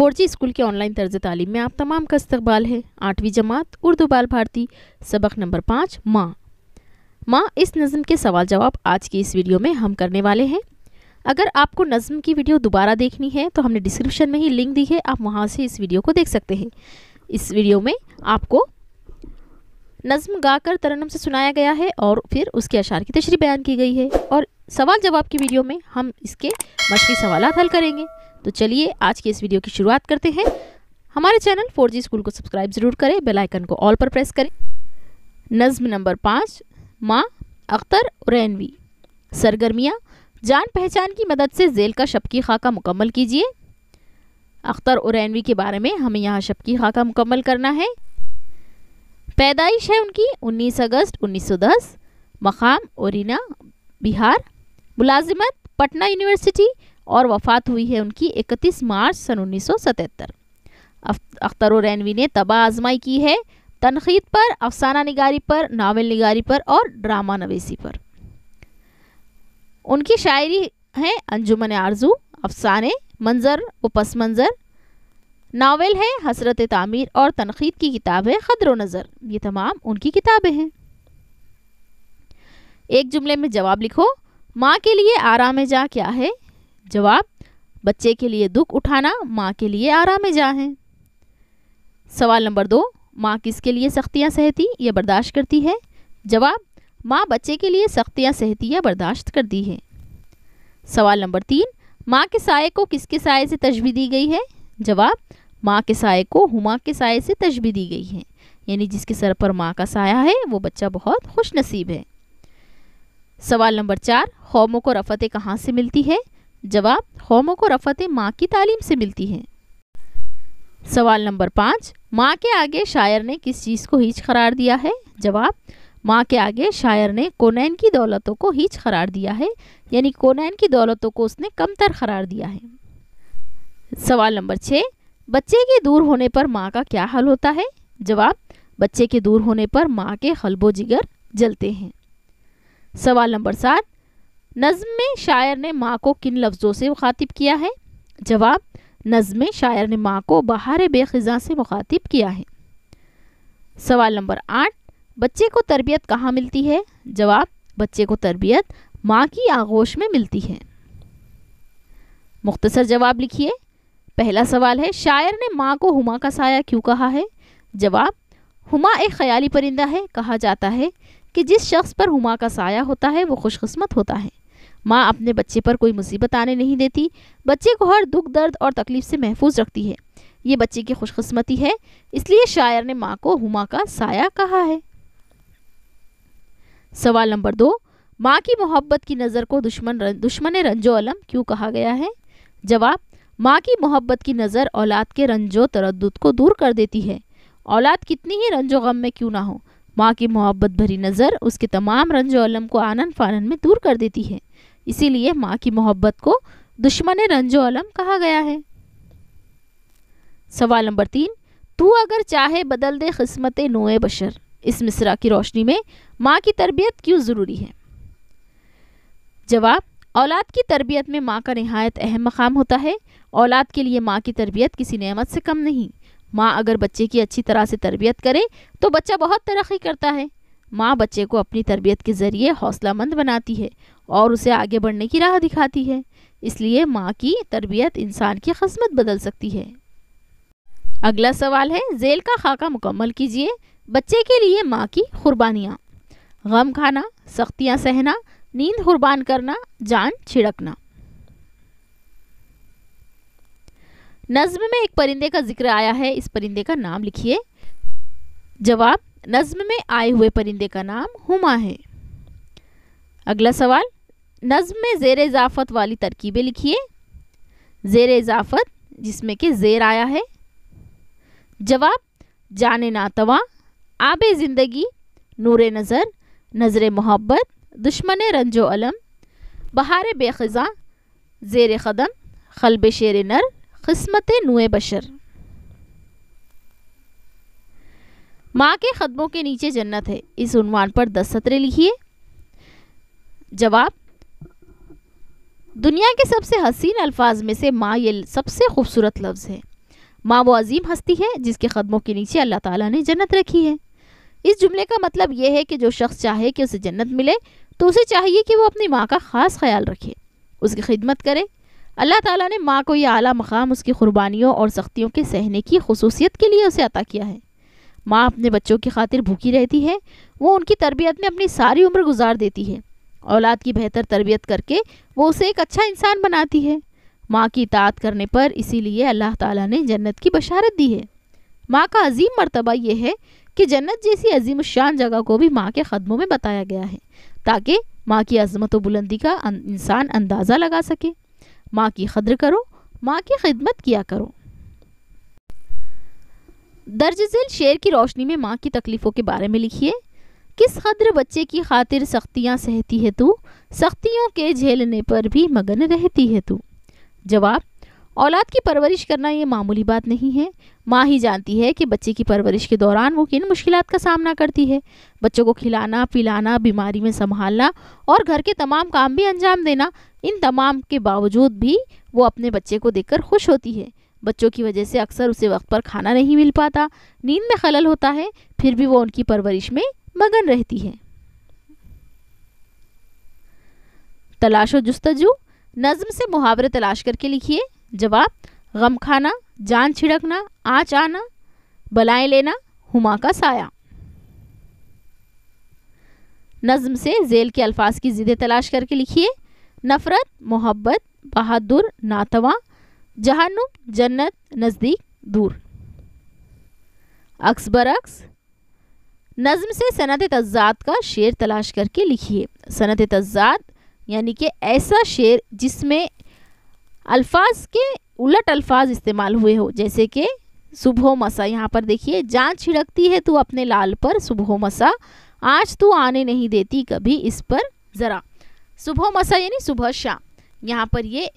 four G school के online तर्ज तालीम में आप तमाम का इस्तबाल है आठवीं जमात उर्दू बाल भारती सबक नंबर पाँच माँ माँ इस नज़म के सवाल जवाब आज की इस वीडियो में हम करने वाले हैं अगर आपको नज़म की वीडियो दोबारा देखनी है तो हमने डिस्क्रिप्शन में ही लिंक दी है आप वहाँ से इस वीडियो को देख सकते हैं इस वीडियो में आपको नज़म गाकर तरनम से सुनाया गया है और फिर उसके अशार की तशरी बयान की गई है और सवाल जवाब की वीडियो में हम इसके मशी सवाल हल करेंगे तो चलिए आज की इस वीडियो की शुरुआत करते हैं हमारे चैनल फोर जी स्कूल को सब्सक्राइब ज़रूर करें बेल आइकन को ऑल पर प्रेस करें नज्म नंबर पाँच माँ अख्तर रैनवी सरगर्मियाँ जान पहचान की मदद से जेल का शबकी खाका मुकम्मल कीजिए अख्तर उरैनवी के बारे में हमें यहाँ शबकी खाका मुकम्मल करना है पैदाइश है उनकी 19 अगस्त 1910 मकाम ओरिना बिहार मुलाजिमत पटना यूनिवर्सिटी और वफात हुई है उनकी 31 मार्च सन उन्नीस अख्तर रैनवी ने तबाह आजमाई की है तनखीद पर अफसाना निगारी पर नावल निगारी पर और ड्रामा नवेसी पर उनकी शायरी है अंजुमन आरजू अफसाने मंज़र व पस मंज़र नावल है हसरत तामीर और तनखीद की किताब है खदर नज़र ये तमाम उनकी किताबें हैं एक जुमले में जवाब लिखो माँ के लिए आराम जा क्या है जवाब बच्चे के लिए दुख उठाना माँ के लिए आराम जा है सवाल नंबर दो माँ किसके लिए सख्तियाँ सहती या बर्दाश्त करती है जवाब माँ बच्चे के लिए सख्तियाँ सहती या बर्दाश्त करती है सवाल नंबर तीन माँ के साय को किसके साय से तजबी दी गई है जवाब माँ के साय को हुमा के साय से तजबी दी गई है यानी जिसके सर पर माँ का साया है वो बच्चा बहुत खुश नसीब है सवाल नंबर चार कौमों को रफ़तें कहाँ से मिलती है जवाब होमो को रफतें माँ की तालीम से मिलती हैं सवाल नंबर पाँच माँ के आगे शायर ने किस चीज़ को हीच करार दिया है जवाब माँ के आगे शायर ने कोनैन की दौलतों को हीच करार दिया है यानी कोनैन की दौलतों को उसने कमतर करार दिया है सवाल नंबर छः बच्चे के दूर होने पर माँ का क्या हल होता है जवाब बच्चे के दूर होने पर माँ के हलबो जिगर जलते हैं सवाल नंबर सात नज़म में शायर ने माँ को किन लफ्ज़ों से मुखातिब किया है जवाब नज्म में शायर ने माँ को बहार बेखज़ा से मुखातिब किया है सवाल नंबर आठ बच्चे को तरबियत कहाँ मिलती है जवाब बच्चे को तरबियत माँ की आगोश में मिलती है मुख्तसर जवाब लिखिए पहला सवाल है शायर ने माँ को हुमा का साया क्यों कहा है जवाब हुमा एक ख्याली परिंदा है कहा जाता है कि जिस शख्स पर हुमा का साया होता है वो खुशकस्मत होता है माँ अपने बच्चे पर कोई मुसीबत आने नहीं देती बच्चे को हर दुख दर्द और तकलीफ से महफूज रखती है ये बच्चे की खुशकस्मती है इसलिए शायर ने माँ को हुमा का साया कहा है सवाल नंबर दो माँ की मोहब्बत की नज़र को दुश्मन दुश्मन रंजो अलम क्यों कहा गया है जवाब माँ की मोहब्बत की नज़र औलाद के रंजो तरद को दूर कर देती है औलाद कितनी ही रंजो गम में क्यों ना हो माँ की मोहब्बत भरी नज़र उसके तमाम रंजो अलम को आनंद फानंद में दूर कर देती है इसीलिए माँ की मोहब्बत को दुश्मन रंजो कहा गया है सवाल नंबर तीन तू अगर चाहे बदल दे खिस्मत नोए बशर इस मिसरा की रोशनी में माँ की तरबियत क्यों ज़रूरी है जवाब औलाद की तरबियत में माँ का नहायत अहम मकाम होता है औलाद के लिए माँ की तरबियत किसी नेमत से कम नहीं माँ अगर बच्चे की अच्छी तरह से तरबियत करे तो बच्चा बहुत तरक्की करता है माँ बच्चे को अपनी तरबियत के ज़रिए हौसलामंद बनाती है और उसे आगे बढ़ने की राह दिखाती है इसलिए माँ की तरबियत इंसान की खस्मत बदल सकती है अगला सवाल है जेल का खाका मुकम्मल कीजिए बच्चे के लिए माँ की कुर्बानियाँ गम खाना सख्तियाँ सहना नींद कुर्बान करना जान छिड़कना नज्म में एक परिंदे का जिक्र आया है इस परिंदे का नाम लिखिए जवाब नज्म में आए हुए परिंदे का नाम हुमा है अगला सवाल नज्म में ज़ेर इजाफत वाली तरकीबें लिखिए ज़ेर इजाफत जिसमें कि ज़ेर आया है जवाब जाने नातवा आब ज़िंदगी नूर नज़र नज़र मोहब्बत दुश्मन रंजो अलम बहार बेखज़ा ज़ेर क़दम खलब शेर नर खस्मत नुए बशर माँ के कदमों के नीचे जन्नत है इस उन्वान पर दस सत्र लिखिए जवाब दुनिया के सबसे हसीन अल्फाज में से माँ ये सबसे खूबसूरत लफ्ज़ है माँ वो अजीम हस्ती है जिसके कदमों के नीचे अल्लाह ताला ने जन्नत रखी है इस जुमले का मतलब यह है कि जो शख्स चाहे कि उसे जन्नत मिले तो उसे चाहिए कि वो अपनी माँ का ख़ास ख्याल रखे उसकी खिदमत करे अल्लाह ताला ने माँ को यह आला मकाम उसकी कुर्बानियों और सख्तियों के सहने की खसूसियत के लिए उसे अता किया है माँ अपने बच्चों की खातिर भूखी रहती है वो उनकी तरबियत में अपनी सारी उम्र गुजार देती है औलाद की बेहतर तरबियत करके वो उसे एक अच्छा इंसान बनाती है माँ की इतात करने पर इसीलिए अल्लाह ताला ने जन्नत की बशारत दी है माँ का अजीम मरतबा यह है कि जन्नत जैसी अजीम शान जगह को भी माँ के ख़दमों में बताया गया है ताकि माँ की अजमत व बुलंदी का अं-, इंसान अंदाज़ा लगा सके माँ की कदर करो माँ की खिदमत किया करो दर्ज झेल शेर की रोशनी में माँ की तकलीफ़ों के बारे में लिखिए किस हद्र बच्चे की खातिर सख्तियाँ सहती है तू सख्तियों के झेलने पर भी मगन रहती है तू जवाब औलाद की परवरिश करना ये मामूली बात नहीं है माँ ही जानती है कि बच्चे की परवरिश के दौरान वो किन मुश्किल का सामना करती है बच्चों को खिलाना पिलाना बीमारी में संभालना और घर के तमाम काम भी अंजाम देना इन तमाम के बावजूद भी वो अपने बच्चे को देखकर खुश होती है बच्चों की वजह से अक्सर उसे वक्त पर खाना नहीं मिल पाता नींद में खलल होता है फिर भी वो उनकी परवरिश में मगन रहती है तलाशो जस्तजू नज्म से मुहावरे तलाश करके लिखिए जवाब गम खाना जान छिड़कना आँच आना बलाएं लेना हुमा का साया नज्म से जेल के अल्फाज की जिदे तलाश करके लिखिए नफ़रत मोहब्बत बहादुर नातवा जहनुम जन्नत नज़दीक दूर अक्स बरक्स नज़म से सनत तजाद का शेर तलाश करके लिखिए सनत तजाद यानी कि ऐसा शेर जिसमें अल्फाज के उलट अल्फाज इस्तेमाल हुए हो जैसे कि सुबह मसा यहाँ पर देखिए जान छिड़कती है तू अपने लाल पर सुबह मसा आज तू आने नहीं देती कभी इस पर ज़रा सुबह मसा यानी सुबह शाम यहाँ पर ये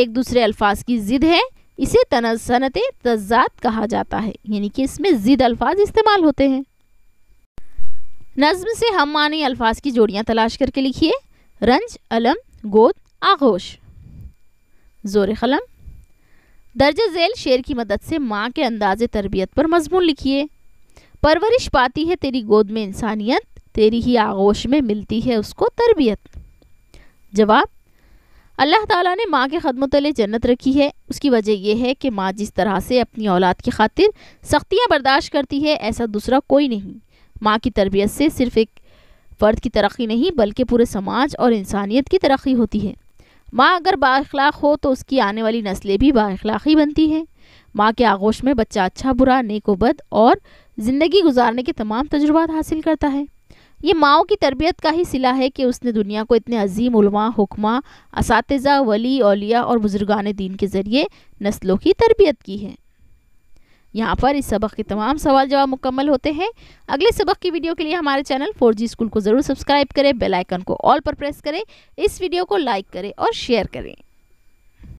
एक दूसरे अल्फाज की ज़िद है इसे तन सनत तजात कहा जाता है यानी कि इसमें ज़िद अल्फाज इस्तेमाल होते हैं नज़म से हम मानी अल्फाज की जोड़ियाँ तलाश करके लिखिए रंज अलम गोद आगोश ज़ोर कलम दर्ज झेल शेर की मदद से माँ के अंदाज तरबियत पर मजमून लिखिए परवरिश पाती है तेरी गोद में इंसानियत तेरी ही आगोश में मिलती है उसको तरबियत जवाब अल्लाह ताला ने माँ के ख़दमों तले जन्नत रखी है उसकी वजह यह है कि माँ जिस तरह से अपनी औलाद की खातिर सख्तियाँ बर्दाश्त करती है ऐसा दूसरा कोई नहीं माँ की तरबियत से सिर्फ एक फ़र्द की तरक्की नहीं बल्कि पूरे समाज और इंसानियत की तरक्की होती है माँ अगर बाखलाक हो तो उसकी आने वाली नस्लें भी बाखलाक ही बनती हैं माँ के आगोश में बच्चा अच्छा बुरा नेकोबद और ज़िंदगी गुजारने के तमाम तजुर्बात हासिल करता है ये माओ की तरबियत का ही सिला है कि उसने दुनिया को इतने अजीम उलमा हुक्मा इस वली अलिया और बुजुर्गान दीन के ज़रिए नस्लों की तरबियत की है यहाँ पर इस सबक के तमाम सवाल जवाब मुकम्मल होते हैं अगले सबक की वीडियो के लिए हमारे चैनल फोर जी स्कूल को ज़रूर सब्सक्राइब करें बेल आइकन को ऑल पर प्रेस करें इस वीडियो को लाइक करें और शेयर करें